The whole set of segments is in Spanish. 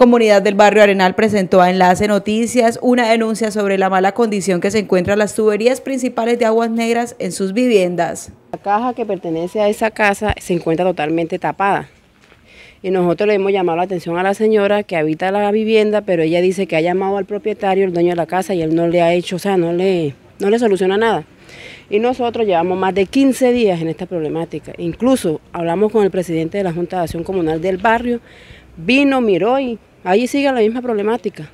Comunidad del Barrio Arenal presentó a Enlace Noticias una denuncia sobre la mala condición que se encuentran las tuberías principales de aguas negras en sus viviendas. La caja que pertenece a esa casa se encuentra totalmente tapada. Y nosotros le hemos llamado la atención a la señora que habita la vivienda, pero ella dice que ha llamado al propietario, el dueño de la casa, y él no le ha hecho, o sea, no le, no le soluciona nada. Y nosotros llevamos más de 15 días en esta problemática. Incluso hablamos con el presidente de la Junta de Acción Comunal del barrio, vino, miró y Ahí sigue la misma problemática.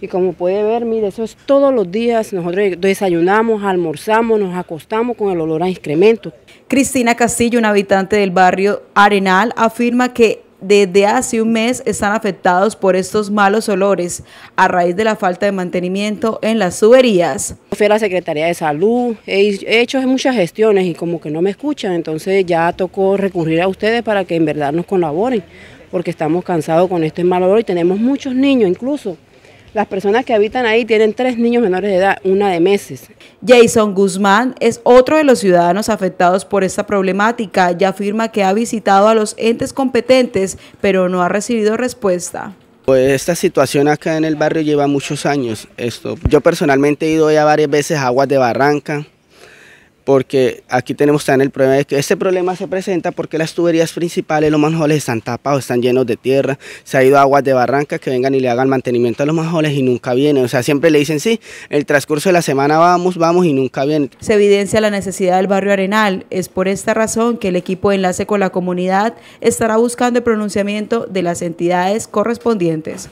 Y como puede ver, mire, eso es todos los días. Nosotros desayunamos, almorzamos, nos acostamos con el olor a excremento. Cristina Castillo, una habitante del barrio Arenal, afirma que desde hace un mes están afectados por estos malos olores a raíz de la falta de mantenimiento en las tuberías. Fui a la Secretaría de Salud, he hecho muchas gestiones y como que no me escuchan, entonces ya tocó recurrir a ustedes para que en verdad nos colaboren, porque estamos cansados con este mal olor y tenemos muchos niños incluso las personas que habitan ahí tienen tres niños menores de edad, una de meses. Jason Guzmán es otro de los ciudadanos afectados por esta problemática. Ya afirma que ha visitado a los entes competentes, pero no ha recibido respuesta. Pues esta situación acá en el barrio lleva muchos años. Esto, yo personalmente he ido ya varias veces a Aguas de Barranca, porque aquí tenemos también el problema de que este problema se presenta porque las tuberías principales, los manjoles están tapados, están llenos de tierra, se ha ido aguas de barranca que vengan y le hagan mantenimiento a los manjoles y nunca vienen, o sea, siempre le dicen sí, el transcurso de la semana vamos, vamos y nunca vienen. Se evidencia la necesidad del barrio Arenal, es por esta razón que el equipo de enlace con la comunidad estará buscando el pronunciamiento de las entidades correspondientes.